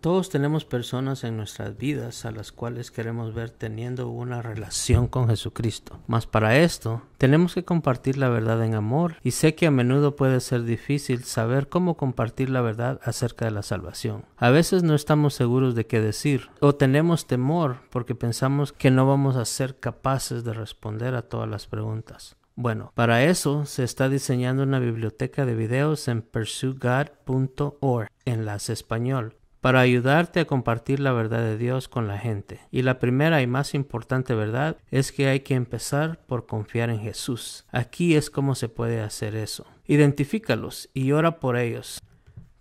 Todos tenemos personas en nuestras vidas a las cuales queremos ver teniendo una relación con Jesucristo. Mas para esto, tenemos que compartir la verdad en amor y sé que a menudo puede ser difícil saber cómo compartir la verdad acerca de la salvación. A veces no estamos seguros de qué decir o tenemos temor porque pensamos que no vamos a ser capaces de responder a todas las preguntas. Bueno, para eso se está diseñando una biblioteca de videos en pursuegod.org, enlace español, para ayudarte a compartir la verdad de Dios con la gente. Y la primera y más importante verdad es que hay que empezar por confiar en Jesús. Aquí es cómo se puede hacer eso. Identifícalos y ora por ellos.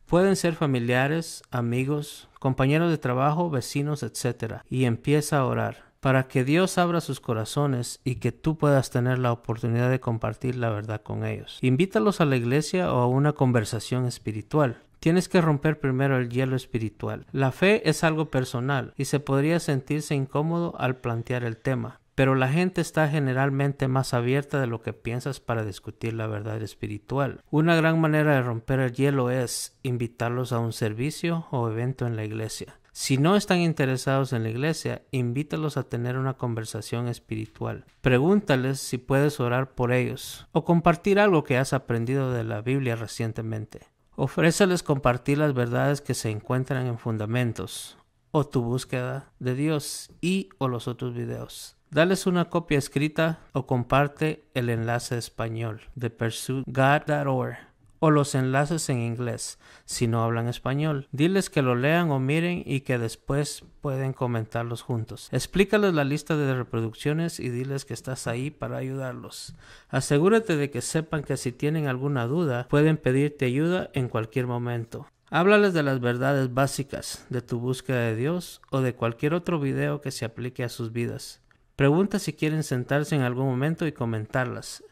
Pueden ser familiares, amigos, compañeros de trabajo, vecinos, etc. Y empieza a orar para que Dios abra sus corazones y que tú puedas tener la oportunidad de compartir la verdad con ellos. Invítalos a la iglesia o a una conversación espiritual. Tienes que romper primero el hielo espiritual. La fe es algo personal y se podría sentirse incómodo al plantear el tema, pero la gente está generalmente más abierta de lo que piensas para discutir la verdad espiritual. Una gran manera de romper el hielo es invitarlos a un servicio o evento en la iglesia. Si no están interesados en la iglesia, invítalos a tener una conversación espiritual. Pregúntales si puedes orar por ellos o compartir algo que has aprendido de la Biblia recientemente. Ofréceles compartir las verdades que se encuentran en Fundamentos o tu búsqueda de Dios y o los otros videos. Dales una copia escrita o comparte el enlace español de pursuitgod.org o los enlaces en inglés si no hablan español. Diles que lo lean o miren y que después pueden comentarlos juntos. Explícales la lista de reproducciones y diles que estás ahí para ayudarlos. Asegúrate de que sepan que si tienen alguna duda pueden pedirte ayuda en cualquier momento. Háblales de las verdades básicas de tu búsqueda de Dios o de cualquier otro video que se aplique a sus vidas. Pregunta si quieren sentarse en algún momento y comentarlas.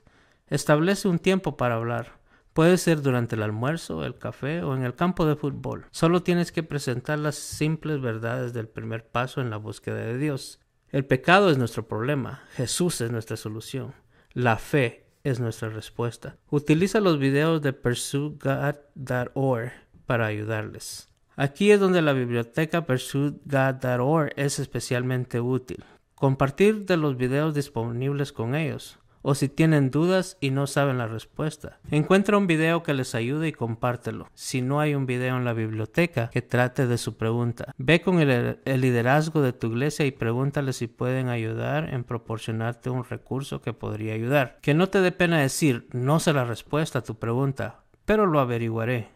Establece un tiempo para hablar. Puede ser durante el almuerzo, el café o en el campo de fútbol. Solo tienes que presentar las simples verdades del primer paso en la búsqueda de Dios. El pecado es nuestro problema, Jesús es nuestra solución, la fe es nuestra respuesta. Utiliza los videos de pursuegod.org para ayudarles. Aquí es donde la biblioteca pursuegod.org es especialmente útil. Compartir de los videos disponibles con ellos o si tienen dudas y no saben la respuesta. Encuentra un video que les ayude y compártelo. Si no hay un video en la biblioteca que trate de su pregunta, ve con el, liderazgo de tu iglesia y pregúntale si pueden ayudar en proporcionarte un recurso que podría ayudar. Que no te dé pena decir no sé la respuesta a tu pregunta, pero lo averiguaré.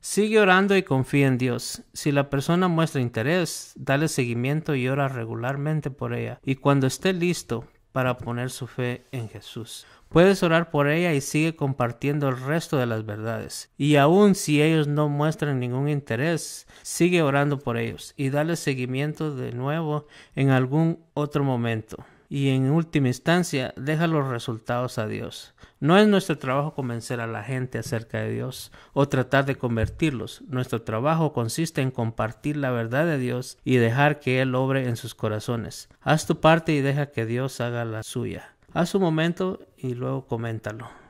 Sigue orando y confía en Dios. Si la persona muestra interés, dale seguimiento y ora regularmente por ella. Y cuando esté listo, para poner su fe en Jesús. Puedes orar por ella y sigue compartiendo el resto de las verdades. Y aun si ellos no muestran ningún interés, sigue orando por ellos y dale seguimiento de nuevo en algún otro momento y en última instancia deja los resultados a Dios. No es nuestro trabajo convencer a la gente acerca de Dios o tratar de convertirlos. Nuestro trabajo consiste en compartir la verdad de Dios y dejar que Él obre en sus corazones. Haz tu parte y deja que Dios haga la suya. Haz un momento y luego coméntalo.